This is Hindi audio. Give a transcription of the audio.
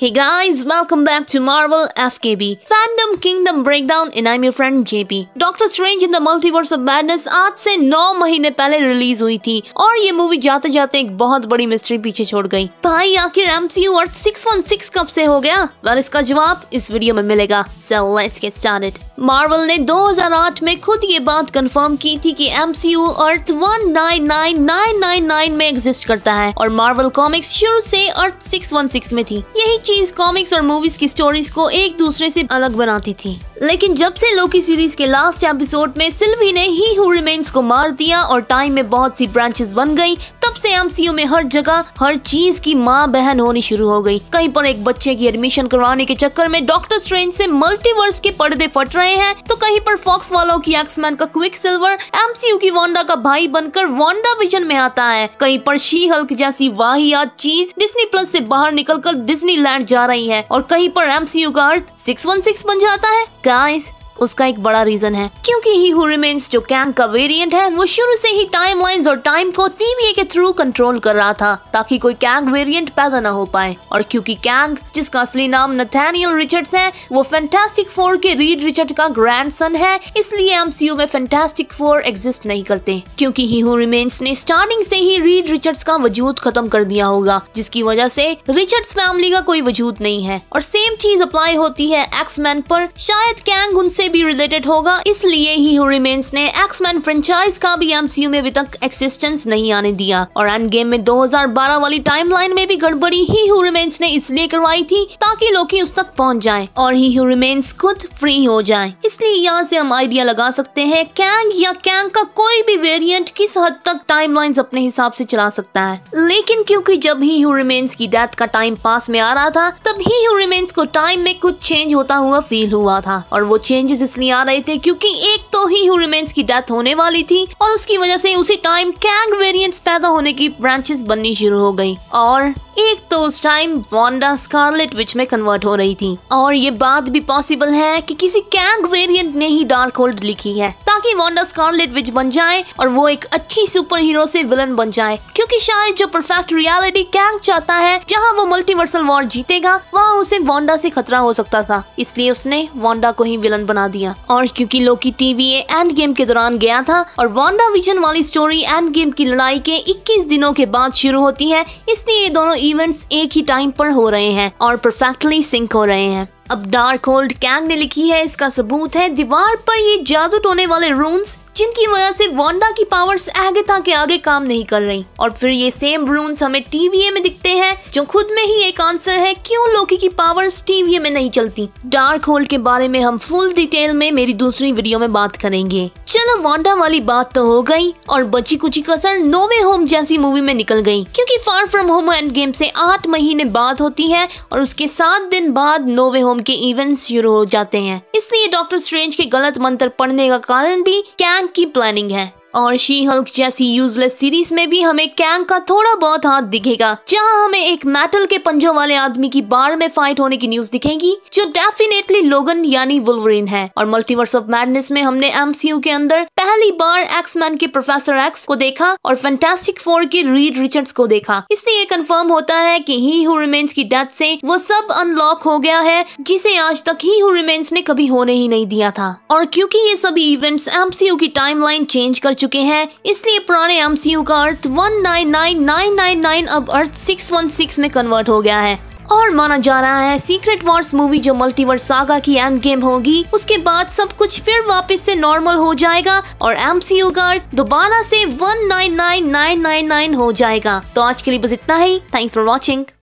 Hey guys, welcome back to Marvel FKB Fandom Kingdom Breakdown and I'm your friend JP. Doctor Strange in the Multiverse of Madness आज से 9 महीने पहले रिलीज हुई थी और ये मूवी जाते जाते एक बहुत बड़ी मिस्ट्री पीछे छोड़ गई। भाई आखिर MCU और 616 कब से हो गया वेल इसका जवाब इस वीडियो में मिलेगा so let's get started. Marvel ने 2008 में खुद ये बात कंफर्म की थी कि MCU अर्थ 199999 में एग्जिस्ट करता है और मार्वल कॉमिक्स शुरू से अर्थ 616 में थी यही चीज कॉमिक्स और मूवीज की स्टोरीज को एक दूसरे से अलग बनाती थी लेकिन जब से लोकी सीरीज के लास्ट एपिसोड में सिल्वी ने ही हु रिमेन्स को मार दिया और टाइम में बहुत सी ब्रांचेस बन गई तब से एमसीयू में हर जगह हर चीज की माँ बहन होनी शुरू हो गई कहीं पर एक बच्चे की एडमिशन करवाने के चक्कर में डॉक्टर स्ट्रेंज से मल्टीवर्स के पर्दे फट रहे हैं तो कहीं पर फॉक्स वालों की एक्समैन का क्विक सिल्वर एमसीयू की वांडा का भाई बनकर वांडा विजन में आता है कहीं पर शी हल्क जैसी वाहियात चीज डिजनी प्लस ऐसी बाहर निकल डिज्नीलैंड जा रही है और कहीं पर एम का अर्थ सिक्स बन जाता है गाइस उसका एक बड़ा रीजन है क्योंकि ही हु रिमेन्स जो कैंग का वेरिएंट है वो शुरू से ही टाइमलाइंस और टाइम को टीवी के थ्रू कंट्रोल कर रहा था ताकि कोई कैंग वेरिएंट पैदा ना हो पाए और क्योंकि कैंग जिसका असली नाम नथानियल रिचर्ड्स है वो फैंटास्टिक फोर के रीड रिचर्ड का ग्रैंड सन है इसलिए एमसीयू में फैंटास्टिक फोर एग्जिस्ट नहीं करते क्योंकि ही हु रिमेन्स ने स्टार्टिंग से ही रीड रिचर्ड्स का वजूद खत्म कर दिया होगा जिसकी वजह से रिचर्ड्स फैमिली का कोई वजूद नहीं है और सेम चीज अप्लाई होती है एक्समैन पर शायद कैंग उनसे से भी रिलेटेड होगा इसलिए ही हुरिमेंस ने एक्समैन फ्रेंचाइज का भी एमसीयू में अभी तक एक्सिस्टेंस नहीं आने दिया और एंड गेम में 2012 वाली टाइमलाइन में भी गड़बड़ी ही हुरिमेंस ने इसलिए करवाई थी ताकि लोकी उस तक पहुंच जाए और ही हुरिमेंस खुद फ्री हो जाए इसलिए यहाँ से हम आइडिया लगा सकते हैं कैंग या कैंग का कोई भी वेरियंट किस हद तक टाइम अपने हिसाब ऐसी चला सकता है लेकिन क्यूँकी जब ही हुरिमेंस की डेथ का टाइम पास में आ रहा था तब ही हुरिमेंस को टाइम में कुछ चेंज होता हुआ फील हुआ था और वो चेंज मैसेज इसलिए आ रहे थे क्योंकि एक तो ही ह्यूमेंस की डेथ होने वाली थी और उसकी वजह से उसी टाइम कैंग वेरिएंट्स पैदा होने की ब्रांचेस बननी शुरू हो गई और एक तो उस टाइम वॉन्डा स्कारलेट विच में कन्वर्ट हो रही थी और ये बात भी पॉसिबल है कि किसी कैंग वेरिएंट ने ही डार्क होल्ड लिखी है ताकि वॉन्डा स्कारलेट विच बन जाए और वो एक अच्छी सुपर हीरो से विलन बन जाए क्योंकि शायद जो परफेक्ट रियलिटी कैंग चाहता है जहां वो मल्टीवर्सल वॉर जीतेगा वहां उसे वॉन्डा से खतरा हो सकता था इसलिए उसने वॉन्डा को ही विलन बना बना दिया और क्योंकि लोकी टीवी एंड गेम के दौरान गया था और वांडा विजन वाली स्टोरी एंड गेम की लड़ाई के 21 दिनों के बाद शुरू होती है इसलिए ये दोनों इवेंट्स एक ही टाइम पर हो रहे हैं और परफेक्टली सिंक हो रहे हैं अब डार्क होल्ड कैंग ने लिखी है इसका सबूत है दीवार पर ये जादू टोने वाले रून्स जिनकी वजह से वांडा की पावर्स एगेथा के आगे काम नहीं कर रही और फिर ये सेम रून्स हमें टीवीए में दिखते हैं जो खुद में ही एक आंसर है क्यों लोकी की पावर्स टीवीए में नहीं चलती डार्क होल्ड के बारे में हम फुल डिटेल में मेरी दूसरी वीडियो में बात करेंगे चलो वांडा वाली बात तो हो गई और बची कुची कसर नोवे होम जैसी मूवी में निकल गई क्योंकि Far From Home Endgame से आठ महीने बाद होती है और उसके सात दिन बाद नोवे होम यूनिफॉर्म के इवेंट्स शुरू हो जाते हैं इसलिए डॉक्टर स्ट्रेंज के गलत मंत्र पढ़ने का कारण भी कैंग की प्लानिंग है और शी हल्क जैसी यूजलेस सीरीज में भी हमें कैंग का थोड़ा बहुत हाथ दिखेगा जहाँ हमें एक मेटल के पंजों वाले आदमी की बाढ़ में फाइट होने की न्यूज दिखेगी जो डेफिनेटली लोगन यानी वुलवरिन है और मल्टीवर्स ऑफ मैडनेस में हमने एम के अंदर पहली बार एक्समैन के प्रोफेसर एक्स को देखा और फैंटेस्टिक फोर के रीड रिचर्ड्स को देखा इसलिए ये कन्फर्म होता है कि ही हु की डेथ से वो सब अनलॉक हो गया है जिसे आज तक ही हु ने कभी होने ही नहीं दिया था और क्योंकि ये सभी इवेंट्स एमसीयू की टाइमलाइन चेंज कर चुके चुके हैं इसलिए पुराने एम का अर्थ नाइन अब अर्थ सिक्स में कन्वर्ट हो गया है और माना जा रहा है सीक्रेट वॉर्स मूवी जो मल्टीवर्स सागा की एंड गेम होगी उसके बाद सब कुछ फिर वापस से नॉर्मल हो जाएगा और एम सी यू का दोबारा से 199999 हो जाएगा तो आज के लिए बस इतना ही थैंक्स फॉर वॉचिंग